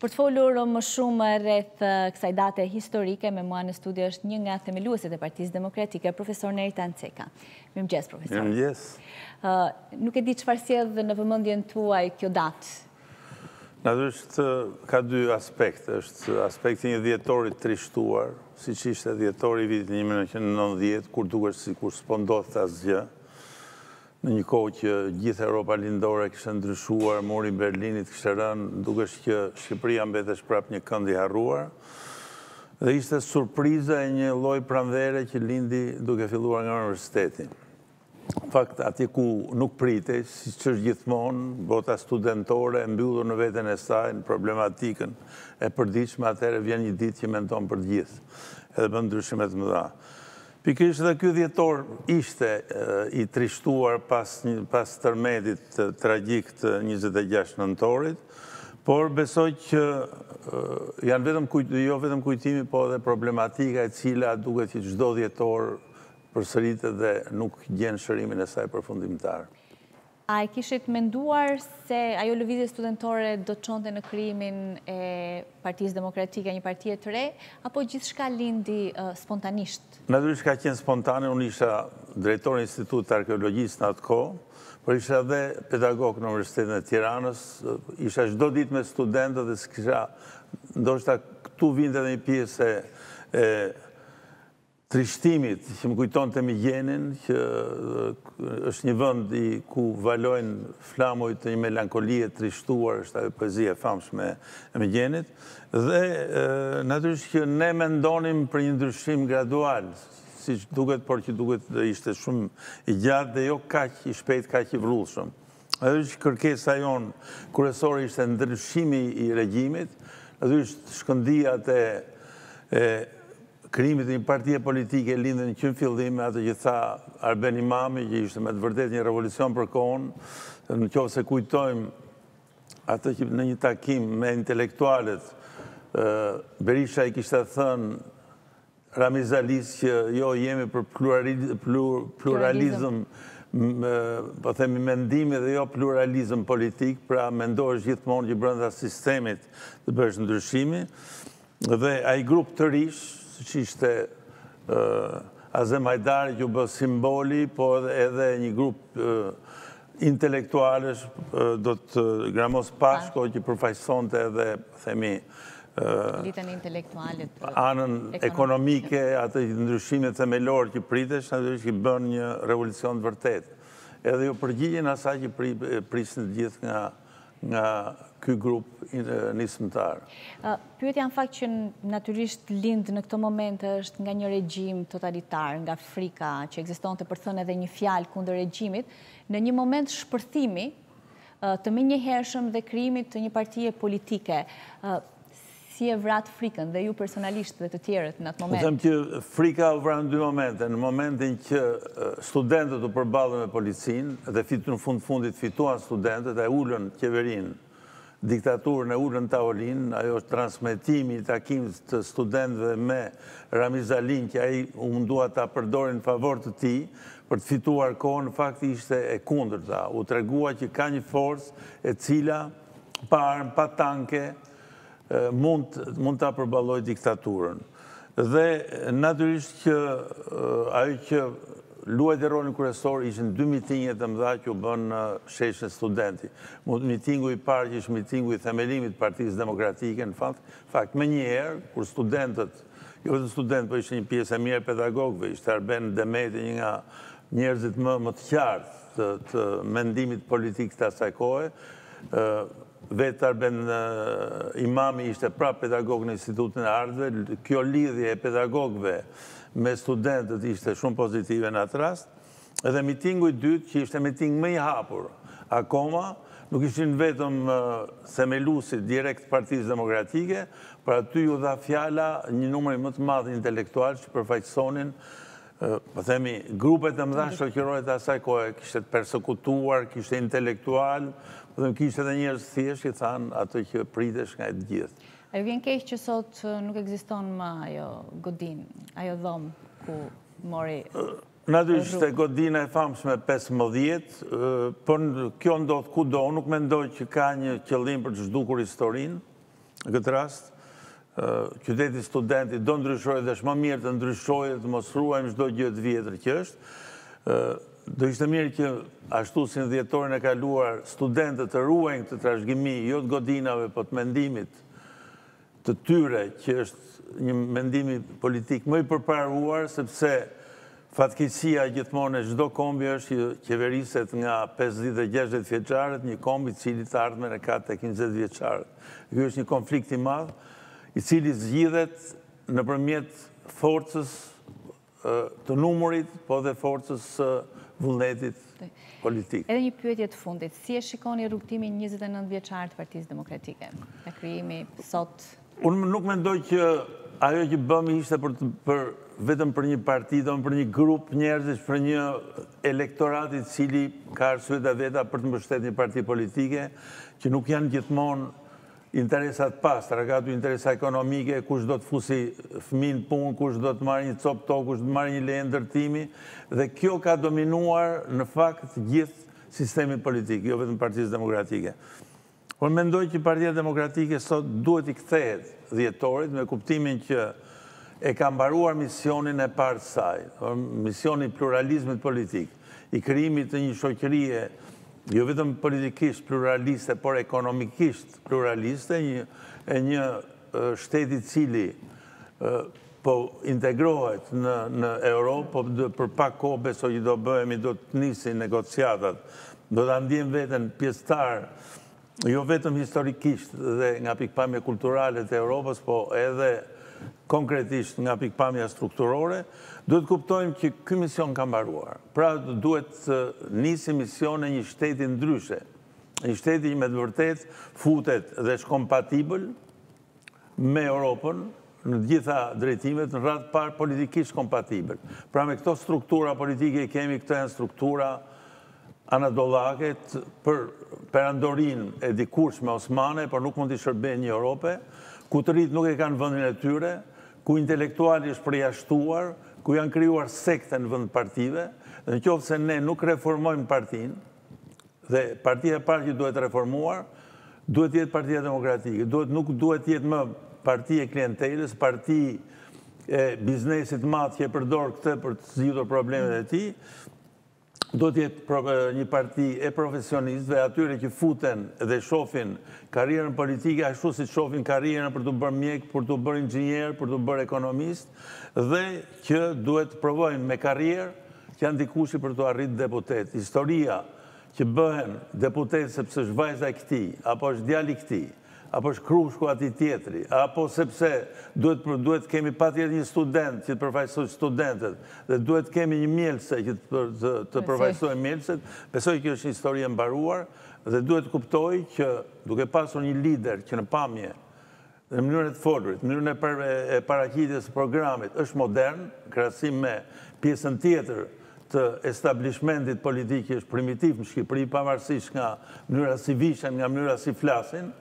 Për të folur më shumë rreth uh, kësaj date historike, me mua në studio është një nga themeluesit e partiz demokratike, profesor Neri Tanceka. Mjë më gjesë, profesor. Mjë më gjesë. Uh, nuk e di që dhe në vëmëndjen tuaj kjo datë? Natërështë uh, ka dy aspekt, është aspekti një djetorit trishtuar, si që ishte djetorit vitin një më në kur duke si kur së të asgjë, në një kohë që gjithë Europa lindore kështë ndryshuar, mori Berlinit kështë rënë, duke shë që Shqipëria mbetesh prapë një këndi harruar, dhe ishte surpriza e një loj pranvere që lindi duke filluar nga universitetin. fakt, ati ku nuk prite, si që është gjithmonë, bota studentore, mbyllur në vetën e saj, në problematikën e përdiqë, ma atërë vjen një ditë që menton për gjithë, edhe për ndryshimet më dha. Pikrish dhe kjo djetor ishte i trishtuar pas tërmedit tragik të 26 nëntorit, por besoj që janë vetëm kujtimi, jo vetëm kujtimi, po dhe problematika e cila duke që gjdo djetor për sëritë dhe nuk gjenë shërimin e saj për A e kishit menduar se ajo lëvizje studentore do të qonte në kryimin e partijës demokratike, një partijë të re, apo gjithë shka lindi spontanisht? Në dërishë ka qenë spontane, unë isha drejtor në institut të arkeologjisë në atë ko, por isha dhe pedagog në Universitetin e Tiranës, isha shdo dit me studentët dhe s'kisha, ndoshta këtu vindet dhe një pjesë e trishtimit që më kujton të migjenin, që është një vënd i ku valojnë flamoj të një melankolie trishtuar, është poezia famshme e famsh me migjenit, dhe natyrisht që ne me ndonim për një ndryshim gradual, si që duket, por që duket dhe ishte shumë i gjatë dhe jo kaq i shpejt, kaq i vrullshëm. Edhe që kërkesa jonë, kërësori ishte ndryshimi i regjimit, edhe që shkëndia të krimit një partije politike lindë në qënë fillim e atë që tha Arben Imami, që ishte me të vërdet një revolucion për kohën, në qovë se kujtojmë atë që në një takim me intelektualet, Berisha i kishtë thënë Ramizalis që jo jemi për pluralizm, po themi mendimi dhe jo pluralizm politik, pra mendoj është gjithmonë që brënda sistemit të bëshë ndryshimi, dhe a i grupë të rishë, së që ishte Azem Hajdari që bë simboli, po edhe një grupë intelektualës do të Gramos Pashko që përfajson të edhe, themi, Anën ekonomike Atë i ndryshimet të melor që pritesh Në dhe që i bën një revolucion të vërtet Edhe jo përgjigjen asa që të gjithë nga nga këj grup nisëmëtarë. Pyët janë fakt që naturisht lindë në këto moment është nga një regjim totalitar, nga frika që egziston të përthën edhe një fjalë kundë regjimit, në një moment shpërthimi të hershëm dhe krimit të një partije politike, si e vratë frikën dhe ju personalisht dhe të tjerët në atë po moment? Po të më që frika u vratë në dy momente. Në momentin që studentët u përbalën me policin dhe fitu në fund fundit fituan studentët e ullën kjeverin, diktaturën e ullën taolin, ajo është transmitimi i takim të studentëve me Ramizalin, kja i mundua ta përdorin në favor të ti, për të fituar kohën, në fakti ishte e kundër ta. U tregua që ka një forës e cila pa pa tanke, mund të apërbaloj diktaturën. Dhe naturisht që ajo që luaj e rolin kërësor ishën dy mitinje të mdha që u bënë në sheshën studenti. Mitingu i parë që ishë mitingu i themelimit partijës demokratike në fakt, fakt me një erë, kur studentët, jo të student, për po ishë një pjesë e mire pedagogëve, ishë të arben demeti një nga njerëzit më të qartë të mendimit politikë të asaj vetë Arben Imami ishte pra pedagog në institutin e ardhve, kjo lidhje e pedagogve me studentët ishte shumë pozitive në atë rast, edhe mitingu i dytë që ishte miting me i hapur akoma, nuk ishin vetëm themelusit direkt partijës demokratike, pra ty ju dha fjala një numëri më të madhë intelektual që përfaqësonin Po themi, grupet të mëdha shokirojt e asaj kohë, kishtet persekutuar, kishtet intelektual, po themi, kishtet e njërës thjesht, i thanë ato kjo pritesh nga e të gjithë. A ju vjen kejsh që sot nuk egziston ma ajo godin, ajo dhom ku mori... Në të shte godin e famsh me 15, për kjo ndodhë ku do, nuk me ndodhë që ka një qëllim për të zhdukur historinë, në këtë rastë, qyteti studentit do ndryshojë dhe shma mirë të ndryshojë të mos ruajmë shdo gjithë të vjetër që është. Do ishte mirë që ashtu si në djetorin e kaluar studentët të ruajnë të trashgimi, jo të godinave, po të mendimit të tyre që është një mendimi politik më i përparuar, sepse fatkisia gjithmonë e shdo kombi është qeveriset nga 50-60 vjeqarët, një kombi cili të ardhme në 4 50 vjeqarët. Kjo është një konflikti madhë, i cili zgjidhet në përmjet forcës të numërit, po dhe forcës vullnetit politikë. Edhe një pyetje të fundit, si e shikoni rrugtimin 29 vjeqartë të partijës demokratike? Në kryimi sot? Unë nuk mendoj që ajo që bëmi ishte për vetëm për një partijë, dhe për një grup njerëzisht, për një elektoratit cili ka arsuet e veta për të mështet një parti politike, që nuk janë gjithmonë interesat pas, ka të interesat ekonomike, kush do të fusi fëmin pun, kush do të marrë një copë to, kush do të marrë një lejë ndërtimi, dhe kjo ka dominuar në fakt gjithë sistemi politikë, jo vetëm partijës demokratike. Por mendoj që partijës demokratike sot duhet i kthehet djetorit me kuptimin që e ka mbaruar misionin e partë saj, misionin pluralizmit politikë, i krimit të një shokërije politikë, jo vetëm politikisht, pluraliste, por ekonomikisht pluraliste, e një shtetit cili po integrohet në Europë, po për pak kope so që do bëhemi do të nisi negociatat, do të andim vetën pjestarë, jo vetëm historikisht dhe nga pikpame kulturalet e Europës, po edhe konkretisht nga pikpamja strukturore, duhet kuptojmë që këj mision kam baruar. Pra duhet të njësi mision e një shteti ndryshe, një shteti që me të vërtet futet dhe shkompatibël me Europën, në gjitha drejtimet, në ratë parë politikisht kompatibër. Pra me këto struktura politike kemi, këto në struktura anadolaket për andorin e dikurs me Osmane, për nuk mund të shërbej një Europe, ku të rritë nuk e kanë vëndin e tyre, ku intelektuali është prejashtuar, ku janë kryuar sekte në vënd partive, dhe në qovë se ne nuk reformojmë partin, dhe partia e parë që duhet reformuar, duhet jetë partia demokratike, duhet nuk duhet jetë më partia klienteles, partia biznesit matë që e përdor këtë për të zhjithur problemet e ti, do tjetë një parti e profesionistve, atyre që futen dhe shofin karierën politike, ashtu si shofin karierën për të bërë mjek, për të bërë ingjenier, për të bërë ekonomist, dhe që duhet të provojnë me karierë që janë dikushi për të arritë deputet. Historia që bëhen deputet sepse shvajza e këti, apo është djali këti, apo është kru shku ati tjetëri, apo sepse duhet kemi pa tjetë një student që të përfajsoj studentet, dhe duhet kemi një mjelëse që të përfajsoj mjelëset, besoj kjo është një e mbaruar, dhe duhet kuptoj që duke pasur një lider që në pamje, në mënyrën e të fordrit, në mënyrën e parakitjes programit, është modern, krasim me pjesën tjetër, të establishmentit politikë është primitiv në Shqipëri, pavarësish nga mënyra si vishen, nga mënyra si flasin,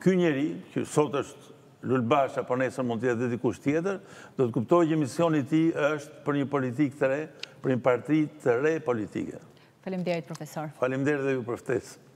Ky njeri, që sot është lullbasha, për po nesër mund tjetë dhe dikush tjetër, do të kuptoj që misioni ti është për një politikë të re, për një partit të re politike. Falem derit, profesor. Falem derit dhe ju përftesë.